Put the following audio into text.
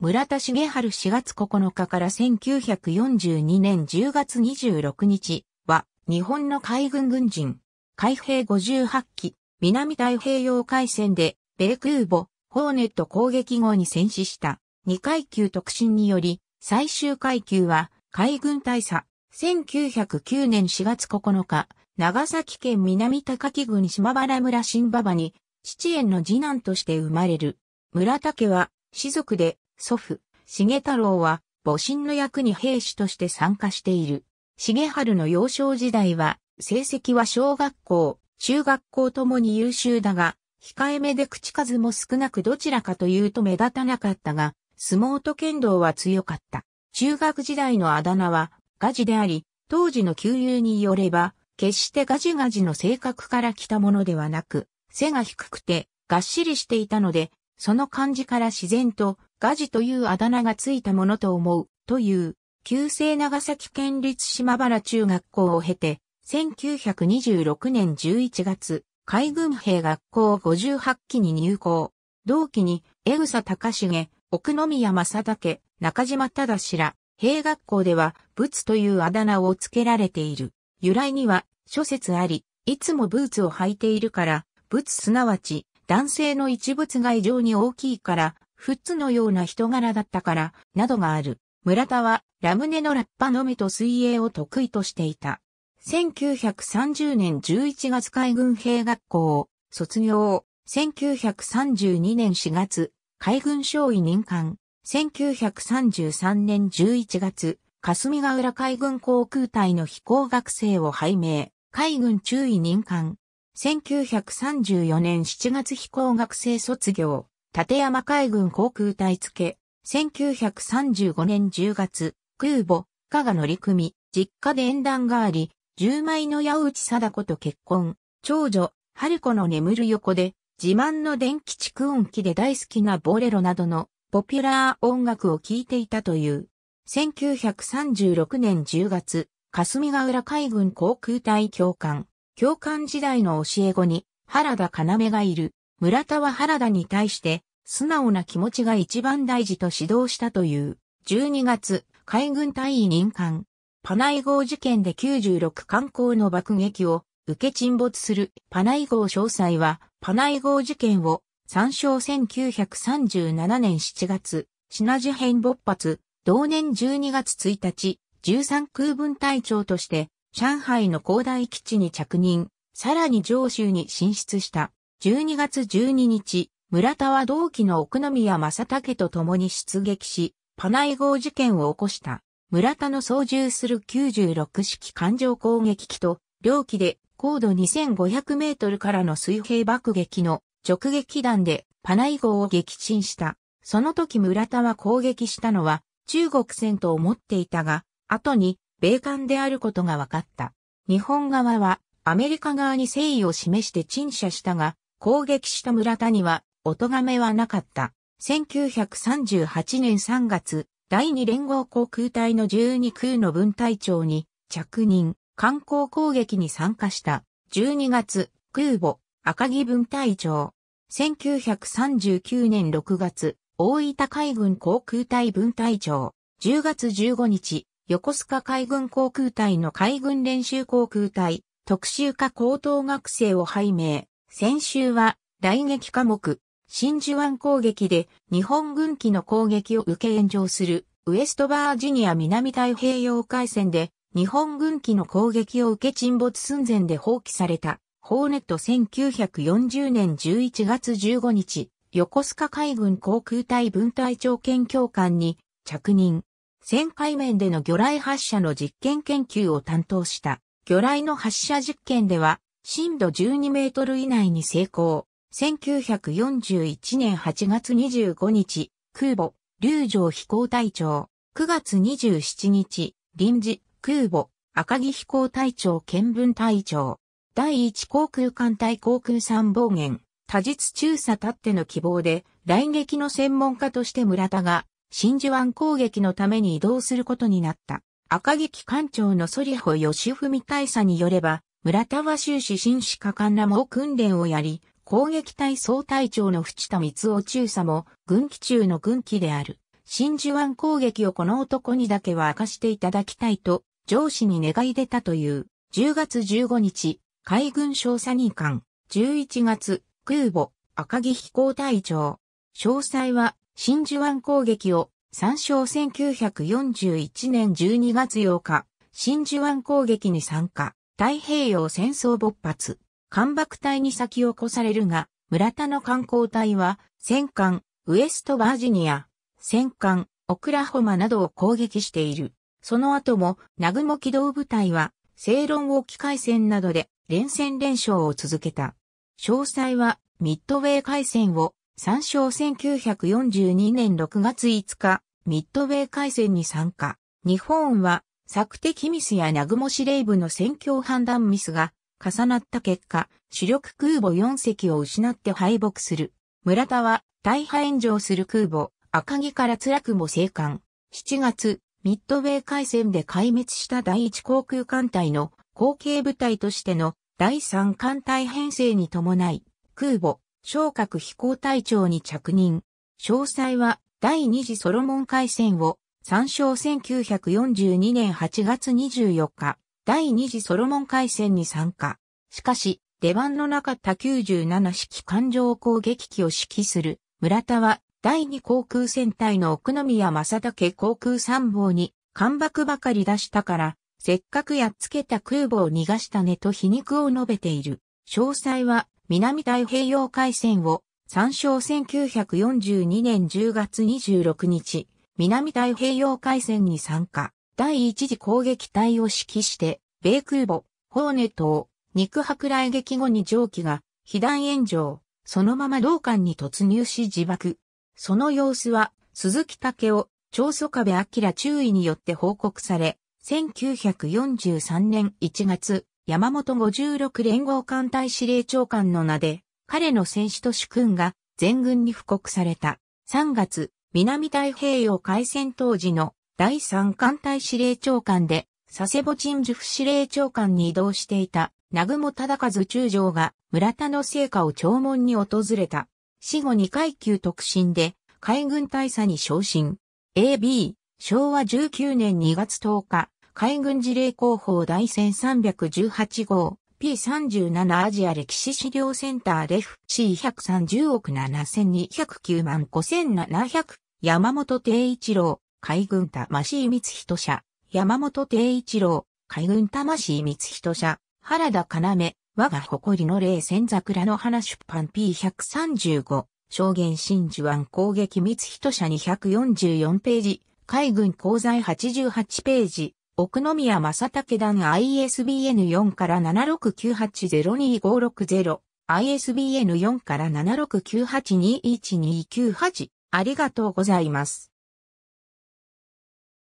村田茂春4月9日から1942年10月26日は日本の海軍軍人、海兵58機、南太平洋海戦で米空母、ホーネット攻撃後に戦死した2階級特進により最終階級は海軍大佐。1909年4月9日、長崎県南高木郡島原村新馬場に、七園の次男として生まれる。村田家は、士族で、祖父、重太郎は、母親の役に兵士として参加している。重春の幼少時代は、成績は小学校、中学校ともに優秀だが、控えめで口数も少なくどちらかというと目立たなかったが、相撲と剣道は強かった。中学時代のあだ名は、ガジであり、当時の旧友によれば、決してガジガジの性格から来たものではなく、背が低くて、がっしりしていたので、その感じから自然と、ガジというあだ名がついたものと思う、という、旧制長崎県立島原中学校を経て、1926年11月、海軍兵学校58期に入校。同期に、江草隆重、奥宮正武、中島忠ら、兵学校では、仏というあだ名を付けられている。由来には、諸説あり、いつもブーツを履いているから、仏すなわち、男性の一物が異常に大きいから、フッツのような人柄だったから、などがある。村田はラムネのラッパのみと水泳を得意としていた。1930年11月海軍兵学校卒業。1932年4月海軍少尉任官。1933年11月霞ヶ浦海軍航空隊の飛行学生を拝命。海軍中尉任官。1934年7月飛行学生卒業。立山海軍航空隊付け、1935年10月、空母、加賀乗組、実家で縁談があり、10枚の矢内貞子と結婚、長女、春子の眠る横で、自慢の電気蓄音機で大好きなボレロなどのポピュラー音楽を聴いていたという。1936年10月、霞ヶ浦海軍航空隊教官、教官時代の教え子に原田要がいる。村田は原田に対して、素直な気持ちが一番大事と指導したという。12月、海軍大尉任官。パナイ号事件で96艦港の爆撃を受け沈没するパナイ号詳細は、パナイ号事件を参照1937年7月、品事編勃発、同年12月1日、13空分隊長として、上海の広大基地に着任、さらに上州に進出した。12月12日、村田は同期の奥宮正武と共に出撃し、パナイ号事件を起こした。村田の操縦する96式艦上攻撃機と、両機で高度2500メートルからの水平爆撃の直撃弾でパナイ号を撃沈した。その時村田は攻撃したのは中国戦と思っていたが、後に米艦であることが分かった。日本側はアメリカ側に誠意を示して陳謝したが、攻撃した村田には、お咎めはなかった。1938年3月、第二連合航空隊の12空の分隊長に着任、観光攻撃に参加した。12月、空母、赤木分隊長。1939年6月、大分海軍航空隊分隊長。10月15日、横須賀海軍航空隊の海軍練習航空隊、特殊科高等学生を拝命。先週は、来撃科目、真珠湾攻撃で日本軍機の攻撃を受け炎上するウエストバージニア南太平洋海戦で日本軍機の攻撃を受け沈没寸前で放棄されたホーネット1940年11月15日横須賀海軍航空隊分隊長兼教官に着任。戦海面での魚雷発射の実験研究を担当した魚雷の発射実験では震度12メートル以内に成功。1941年8月25日、空母、龍城飛行隊長。9月27日、臨時、空母、赤城飛行隊長見聞隊長。第1航空艦隊航空参謀元、多日中佐たっての希望で、来撃の専門家として村田が、真珠湾攻撃のために移動することになった。赤劇艦長のソリホ義文大佐によれば、村田は終始新士果官らも訓練をやり、攻撃隊総隊長の淵田光雄中佐も、軍機中の軍機である、真珠湾攻撃をこの男にだけは明かしていただきたいと、上司に願い出たという、10月15日、海軍少佐任官、11月、空母、赤木飛行隊長。詳細は、真珠湾攻撃を、参照1941年12月8日、真珠湾攻撃に参加。太平洋戦争勃発、艦爆隊に先を越されるが、村田の観光隊は、戦艦、ウエストバージニア、戦艦、オクラホマなどを攻撃している。その後も、南雲機動部隊は、正論を機海戦などで連戦連勝を続けた。詳細は、ミッドウェー海戦を、参照1942年6月5日、ミッドウェー海戦に参加。日本は、策的ミスや南雲司令部の戦況判断ミスが重なった結果、主力空母4隻を失って敗北する。村田は大破炎上する空母、赤城から辛くも生還。7月、ミッドウェー海戦で壊滅した第一航空艦隊の後継部隊としての第三艦隊編成に伴い、空母、昇格飛行隊長に着任。詳細は第二次ソロモン海戦を参照1942年8月24日、第二次ソロモン海戦に参加。しかし、出番のなかった97式艦上攻撃機を指揮する村田は第2航空戦隊の奥宮正武航空参謀に艦爆ばかり出したから、せっかくやっつけた空母を逃がしたねと皮肉を述べている。詳細は南太平洋海戦を参照1942年10月26日、南太平洋海戦に参加、第一次攻撃隊を指揮して、米空母、ホーネ島、肉迫来撃後に蒸気が被弾炎上、そのまま同艦に突入し自爆。その様子は、鈴木武雄、長祖壁明注意によって報告され、1943年1月、山本56連合艦隊司令長官の名で、彼の戦士と主君が全軍に布告された。3月、南太平洋海戦当時の第三艦隊司令長官で、佐世保鎮守府司令長官に移動していた、南雲忠和中将が村田の成果を弔問に訪れた。死後2階級特進で海軍大佐に昇進。AB、昭和19年2月10日、海軍司令広報第1318号、P37 アジア歴史資料センターレフ C130 億7209万5700山本定一郎海軍魂光人社山本定一郎海軍魂光人社原田要我が誇りの霊仙桜の花出版 P135 証言真珠湾攻撃光人社244ページ海軍功罪88ページ奥宮正武団 ISBN4 から769802560 ISBN4 から769821298ありがとうございます。